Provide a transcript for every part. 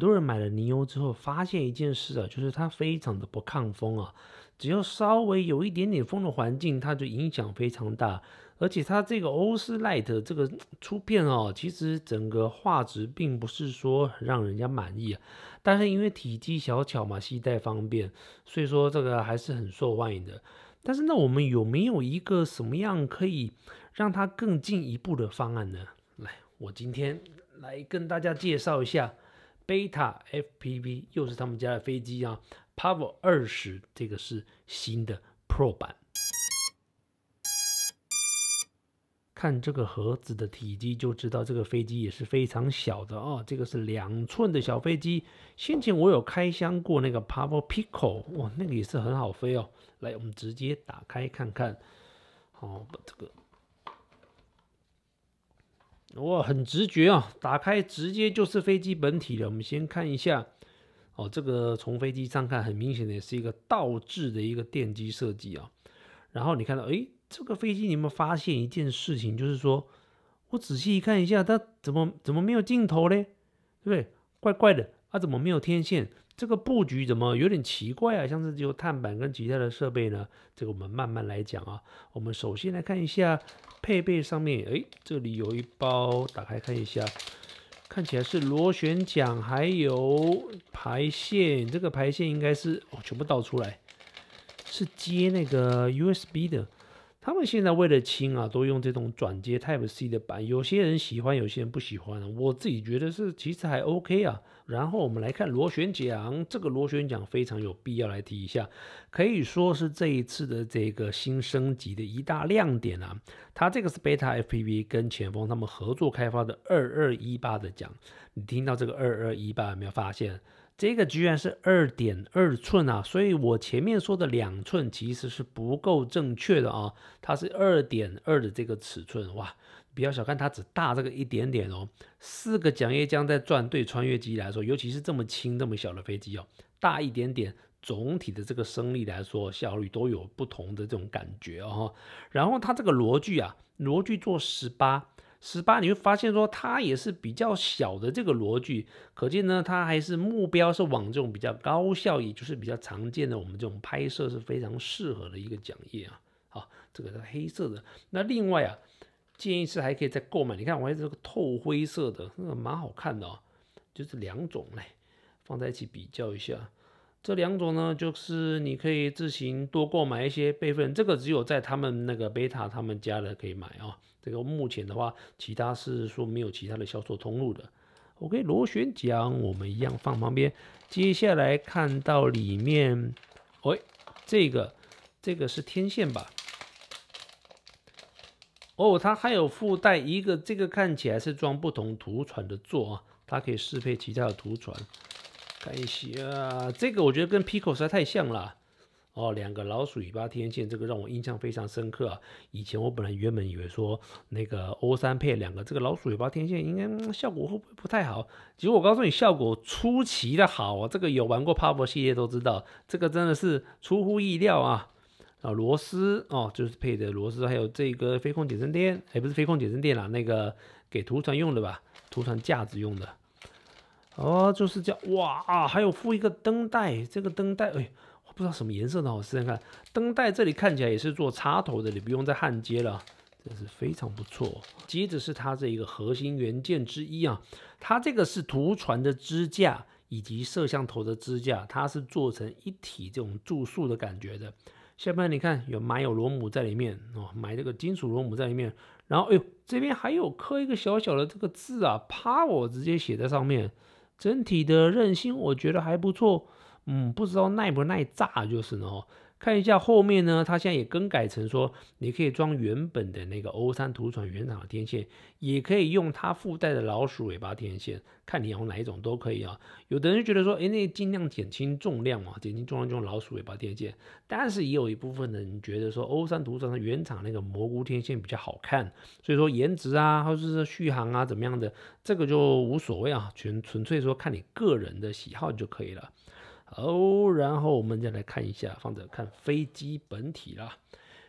很多人买了尼欧之后，发现一件事啊，就是它非常的不抗风啊，只要稍微有一点点风的环境，它就影响非常大。而且它这个欧斯 light 这个出片哦，其实整个画质并不是说让人家满意，啊，但是因为体积小巧嘛，携带方便，所以说这个还是很受欢迎的。但是那我们有没有一个什么样可以让它更进一步的方案呢？来，我今天来跟大家介绍一下。贝塔 f p v 又是他们家的飞机啊，Pavo 二十，这个是新的 Pro 版。看这个盒子的体积就知道，这个飞机也是非常小的哦。这个是两寸的小飞机。先前我有开箱过那个 Pavo p i c o 哇，那个也是很好飞哦。来，我们直接打开看看。好，这个。我很直觉啊，打开直接就是飞机本体了。我们先看一下，哦，这个从飞机上看，很明显的也是一个倒置的一个电机设计啊。然后你看到，哎，这个飞机，你有没有发现一件事情？就是说，我仔细一看一下，它怎么怎么没有镜头嘞？对不对？怪怪的，它怎么没有天线？这个布局怎么有点奇怪啊？像是只有碳板跟其他的设备呢？这个我们慢慢来讲啊。我们首先来看一下配备上面，哎，这里有一包，打开看一下，看起来是螺旋桨，还有排线。这个排线应该是，哦，全部倒出来，是接那个 USB 的。他们现在为了轻啊，都用这种转接 Type C 的板。有些人喜欢，有些人不喜欢我自己觉得是其实还 OK 啊。然后我们来看螺旋桨，这个螺旋桨非常有必要来提一下，可以说是这一次的这个新升级的一大亮点啊。它这个是 Beta FPV 跟前锋他们合作开发的二二一八的桨。你听到这个二二一八有没有发现？这个居然是二点二寸啊，所以我前面说的两寸其实是不够正确的啊，它是二点二的这个尺寸，哇，不要小看它，只大这个一点点哦。四个桨叶桨在转，对穿越机来说，尤其是这么轻、这么小的飞机哦，大一点点，总体的这个升力来说，效率都有不同的这种感觉哦。然后它这个螺距啊，螺距做十八。十八你会发现说它也是比较小的这个螺距，可见呢它还是目标是往这种比较高效益，就是比较常见的我们这种拍摄是非常适合的一个桨叶啊。好，这个是黑色的。那另外啊，建议是还可以再购买。你看我还是这个透灰色的，那个蛮好看的哦，就是两种嘞，放在一起比较一下。这两种呢，就是你可以自行多购买一些备份，这个只有在他们那个贝塔他们家的可以买啊。这个目前的话，其他是说没有其他的销售通路的。OK，螺旋桨我们一样放旁边。接下来看到里面，哎，这个这个是天线吧？哦，它还有附带一个，这个看起来是装不同图传的座啊，它可以适配其他的图传。看一下这个，我觉得跟 Pico 实在太像了。哦，两个老鼠尾巴天线，这个让我印象非常深刻。以前我本来原本以为说那个欧三配两个这个老鼠尾巴天线，应该效果会不会不太好？结果我告诉你，效果出奇的好。这个有玩过 p a w e 系列都知道，这个真的是出乎意料啊。啊，螺丝哦，就是配的螺丝，还有这个飞控减震垫，哎，不是飞控减震垫啦，那个给图传用的吧，图传架子用的。哦，就是这样哇啊！还有附一个灯带，这个灯带哎，我不知道什么颜色的，我试试看。灯带这里看起来也是做插头的，你不用再焊接了，这是非常不错。接着是它这一个核心元件之一啊，它这个是图传的支架以及摄像头的支架，它是做成一体这种注塑的感觉的。下面你看有埋有螺母在里面哦，埋这个金属螺母在里面。然后哎呦，这边还有刻一个小小的这个字啊 p 我直接写在上面。整体的韧性我觉得还不错，嗯，不知道耐不耐炸就是喽。看一下后面呢，它现在也更改成说，你可以装原本的那个欧三图传原厂的天线，也可以用它附带的老鼠尾巴天线，看你用哪一种都可以啊。有的人觉得说，哎，那尽量减轻重量嘛，减轻重量就用老鼠尾巴天线，但是也有一部分的人觉得说，欧三图传的原厂那个蘑菇天线比较好看，所以说颜值啊，或者是续航啊，怎么样的，这个就无所谓啊，纯纯粹说看你个人的喜好就可以了。好，然后我们再来看一下，放着看飞机本体啦，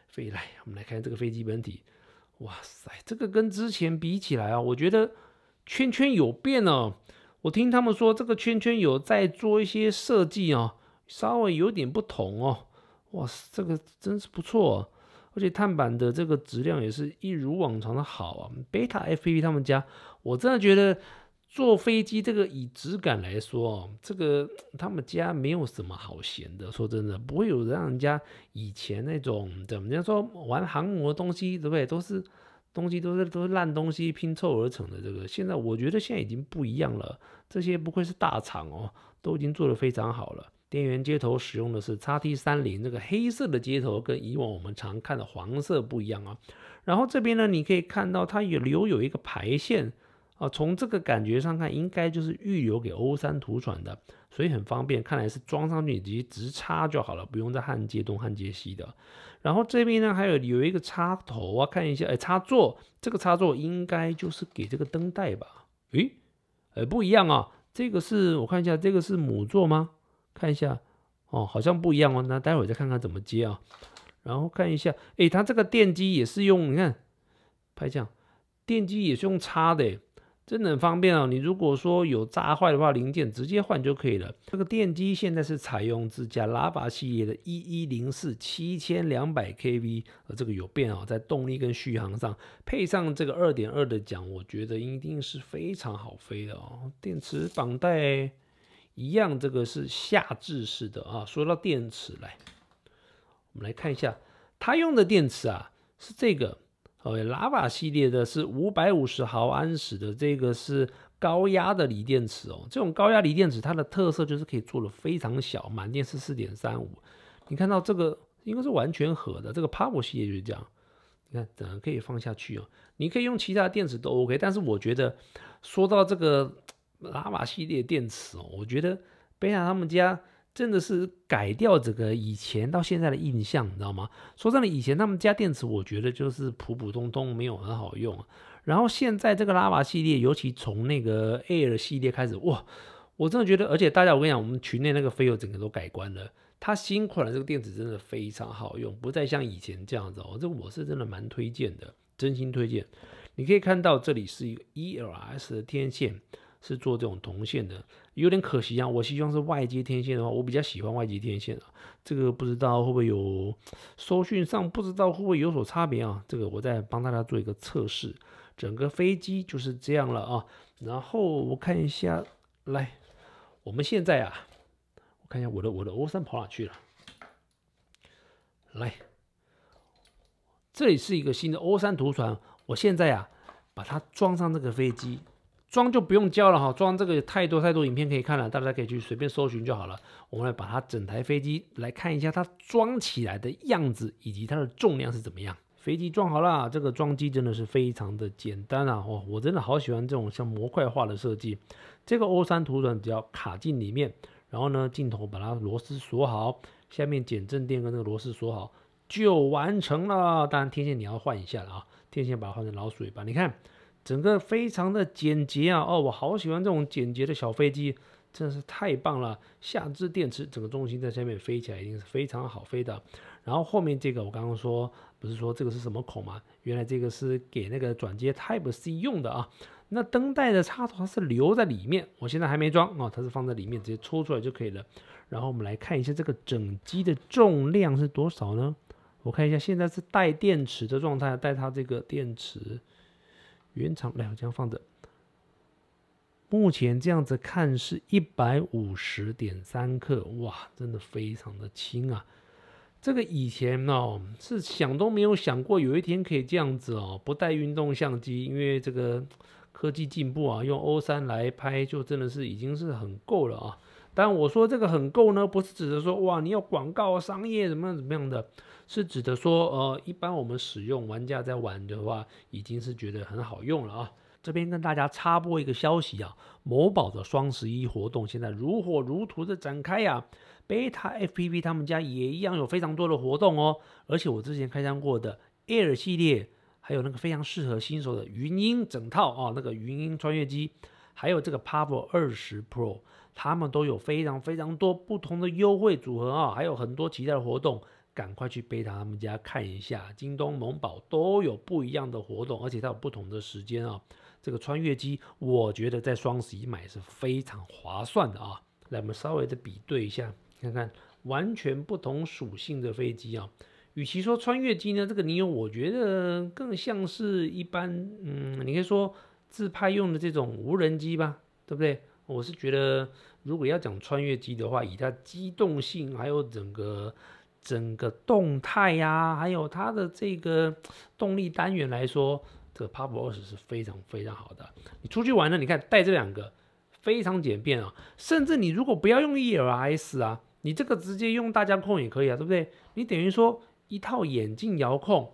飞来，我们来看这个飞机本体。哇塞，这个跟之前比起来啊，我觉得圈圈有变哦。我听他们说，这个圈圈有在做一些设计哦，稍微有点不同哦。哇塞，这个真是不错，而且碳板的这个质量也是一如往常的好啊。贝塔 f p v 他们家，我真的觉得。坐飞机这个以质感来说哦，这个他们家没有什么好闲的。说真的，不会有让人家以前那种怎么人家说玩航模东西对不对？都是东西都是都是烂东西拼凑而成的。这个现在我觉得现在已经不一样了。这些不愧是大厂哦，都已经做得非常好了。电源接头使用的是叉 T 三零，这个黑色的接头跟以往我们常看的黄色不一样啊。然后这边呢，你可以看到它也留有一个排线。啊，从这个感觉上看，应该就是预留给欧三图传的，所以很方便。看来是装上去直接直插就好了，不用再焊接东焊接西的。然后这边呢，还有有一个插头啊，看一下，哎，插座，这个插座应该就是给这个灯带吧？诶，哎，不一样啊，这个是我看一下，这个是母座吗？看一下，哦，好像不一样哦，那待会再看看怎么接啊。然后看一下，哎，它这个电机也是用，你看，拍这样，电机也是用插的。真的很方便哦！你如果说有炸坏的话，零件直接换就可以了。这个电机现在是采用自家 Lava 系列的一一零四七千两百 KV，呃，这个有变哦，在动力跟续航上，配上这个二点二的桨，我觉得一定是非常好飞的哦。电池绑带一样，这个是下置式的啊。说到电池，来，我们来看一下，它用的电池啊，是这个。哦，Lava 系列的是五百五十毫安时的，这个是高压的锂电池哦。这种高压锂电池它的特色就是可以做的非常小，满电是四点三五。你看到这个应该是完全合的，这个 Power 系列就是这样。你看，整个可以放下去哦。你可以用其他电池都 OK，但是我觉得说到这个 Lava 系列电池哦，我觉得贝塔他们家。真的是改掉这个以前到现在的印象，你知道吗？说真的，以前他们家电池我觉得就是普普通通，没有很好用啊。然后现在这个拉瓦系列，尤其从那个 Air 系列开始，哇，我真的觉得，而且大家我跟你讲，我们群内那个飞友整个都改观了。它新款的这个电池真的非常好用，不再像以前这样子。哦。这我是真的蛮推荐的，真心推荐。你可以看到这里是一个 ELS 天线。是做这种铜线的，有点可惜啊。我希望是外接天线的话，我比较喜欢外接天线啊。这个不知道会不会有收讯上不知道会不会有所差别啊？这个我再帮大家做一个测试。整个飞机就是这样了啊。然后我看一下，来，我们现在啊，我看一下我的我的 O 三跑哪去了。来，这里是一个新的 O 三图传，我现在啊把它装上这个飞机。装就不用教了哈，装这个有太多太多影片可以看了，大家可以去随便搜寻就好了。我们来把它整台飞机来看一下它装起来的样子，以及它的重量是怎么样。飞机装好了，这个装机真的是非常的简单啊！哇，我真的好喜欢这种像模块化的设计。这个 O 三图传只要卡进里面，然后呢镜头把它螺丝锁好，下面减震垫跟那个螺丝锁好就完成了。当然天线你要换一下了啊，天线把它换成老鼠尾巴，你看。整个非常的简洁啊，哦，我好喜欢这种简洁的小飞机，真的是太棒了。下置电池，整个重心在下面飞起来，已经是非常好飞的。然后后面这个，我刚刚说不是说这个是什么孔吗？原来这个是给那个转接 Type C 用的啊。那灯带的插头它是留在里面，我现在还没装啊，它是放在里面直接抽出来就可以了。然后我们来看一下这个整机的重量是多少呢？我看一下，现在是带电池的状态，带它这个电池。原厂来，我这样放着。目前这样子看是一百五十点三克，哇，真的非常的轻啊！这个以前哦是想都没有想过，有一天可以这样子哦，不带运动相机，因为这个科技进步啊，用 O 三来拍就真的是已经是很够了啊。但我说这个很够呢，不是指的说哇，你要广告商业怎么样怎么样的，是指的说呃，一般我们使用玩家在玩的话，已经是觉得很好用了啊。这边跟大家插播一个消息啊，某宝的双十一活动现在如火如荼的展开呀。贝塔 FPP 他们家也一样有非常多的活动哦，而且我之前开箱过的 Air 系列，还有那个非常适合新手的云鹰整套啊，那个云鹰穿越机，还有这个 Power 二十 Pro。他们都有非常非常多不同的优惠组合啊，还有很多其他的活动，赶快去贝塔他们家看一下。京东、某宝都有不一样的活动，而且它有不同的时间啊。这个穿越机，我觉得在双十一买是非常划算的啊。来，我们稍微的比对一下，看看完全不同属性的飞机啊。与其说穿越机呢，这个你有，我觉得更像是一般，嗯，你可以说自拍用的这种无人机吧，对不对？我是觉得，如果要讲穿越机的话，以它机动性还有整个整个动态呀，还有它的这个动力单元来说，这个 Popos 是非常非常好的。你出去玩呢，你看带这两个非常简便啊。甚至你如果不要用 e r s 啊，你这个直接用大疆控也可以啊，对不对？你等于说一套眼镜遥控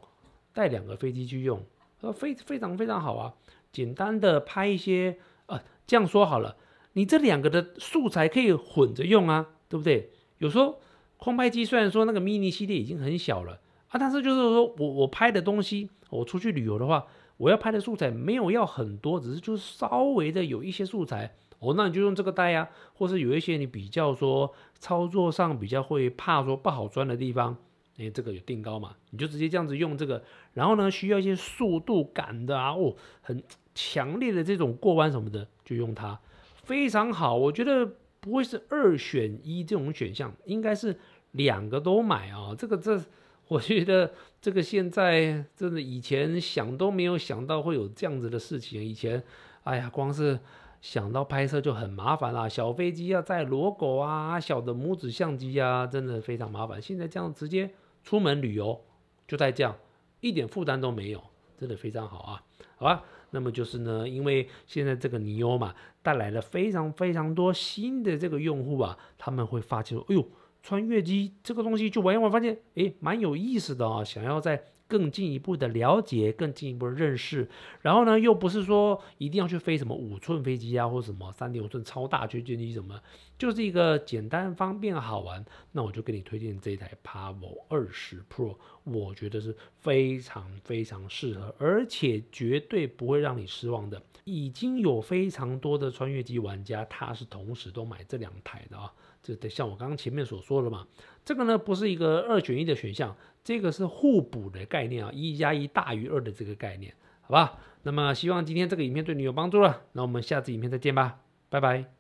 带两个飞机去用，呃，非非常非常好啊。简单的拍一些，呃，这样说好了。你这两个的素材可以混着用啊，对不对？有时候，空拍机虽然说那个迷你系列已经很小了啊，但是就是说我我拍的东西，我出去旅游的话，我要拍的素材没有要很多，只是就稍微的有一些素材，哦，那你就用这个带呀。或是有一些你比较说操作上比较会怕说不好钻的地方，哎，这个有定高嘛，你就直接这样子用这个。然后呢，需要一些速度感的啊，哦，很强烈的这种过弯什么的，就用它。非常好，我觉得不会是二选一这种选项，应该是两个都买啊。这个这，我觉得这个现在真的以前想都没有想到会有这样子的事情。以前，哎呀，光是想到拍摄就很麻烦啦，小飞机啊，载罗狗啊，小的拇指相机啊，真的非常麻烦。现在这样直接出门旅游就带这样，一点负担都没有，真的非常好啊。好吧。那么就是呢，因为现在这个尼欧嘛，带来了非常非常多新的这个用户啊，他们会发现说，哎呦，穿越机这个东西就玩一玩，发现哎，蛮有意思的啊，想要在。更进一步的了解，更进一步的认识，然后呢，又不是说一定要去飞什么五寸飞机啊，或者什么三点五寸超大区间机什么，就是一个简单、方便、好玩。那我就给你推荐这一台 p a v o 二十 Pro，我觉得是非常非常适合，而且绝对不会让你失望的。已经有非常多的穿越机玩家，他是同时都买这两台的啊。就像我刚刚前面所说的嘛，这个呢不是一个二选一的选项，这个是互补的概念啊，一加一大于二的这个概念，好吧？那么希望今天这个影片对你有帮助了，那我们下次影片再见吧，拜拜。